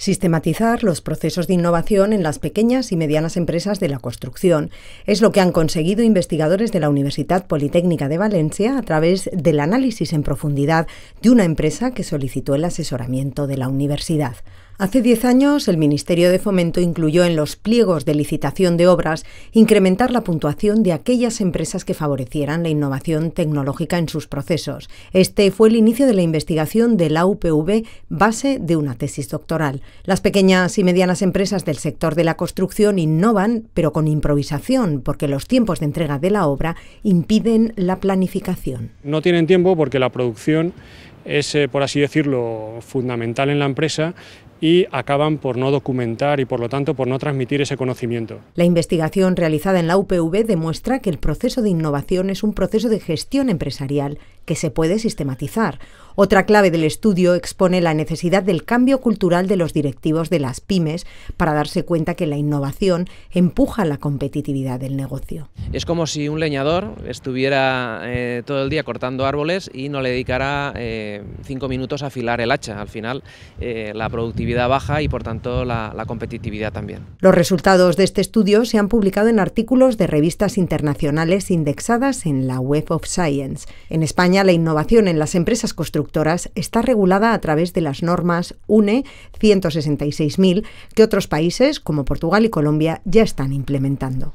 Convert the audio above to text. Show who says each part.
Speaker 1: Sistematizar los procesos de innovación en las pequeñas y medianas empresas de la construcción es lo que han conseguido investigadores de la Universidad Politécnica de Valencia a través del análisis en profundidad de una empresa que solicitó el asesoramiento de la universidad. Hace 10 años, el Ministerio de Fomento incluyó en los pliegos de licitación de obras incrementar la puntuación de aquellas empresas que favorecieran la innovación tecnológica en sus procesos. Este fue el inicio de la investigación de la UPV base de una tesis doctoral. Las pequeñas y medianas empresas del sector de la construcción innovan, pero con improvisación, porque los tiempos de entrega de la obra impiden la planificación.
Speaker 2: No tienen tiempo porque la producción es, eh, por así decirlo, fundamental en la empresa y acaban por no documentar y por lo tanto por no transmitir ese conocimiento.
Speaker 1: La investigación realizada en la UPV demuestra que el proceso de innovación es un proceso de gestión empresarial que se puede sistematizar. Otra clave del estudio expone la necesidad del cambio cultural de los directivos de las pymes para darse cuenta que la innovación empuja la competitividad del negocio.
Speaker 3: Es como si un leñador estuviera eh, todo el día cortando árboles y no le dedicara eh, cinco minutos a afilar el hacha. Al final eh, la productividad baja y por tanto la, la competitividad también.
Speaker 1: Los resultados de este estudio se han publicado en artículos de revistas internacionales indexadas en la Web of Science. En España la innovación en las empresas constructoras está regulada a través de las normas UNE 166.000 que otros países, como Portugal y Colombia, ya están implementando.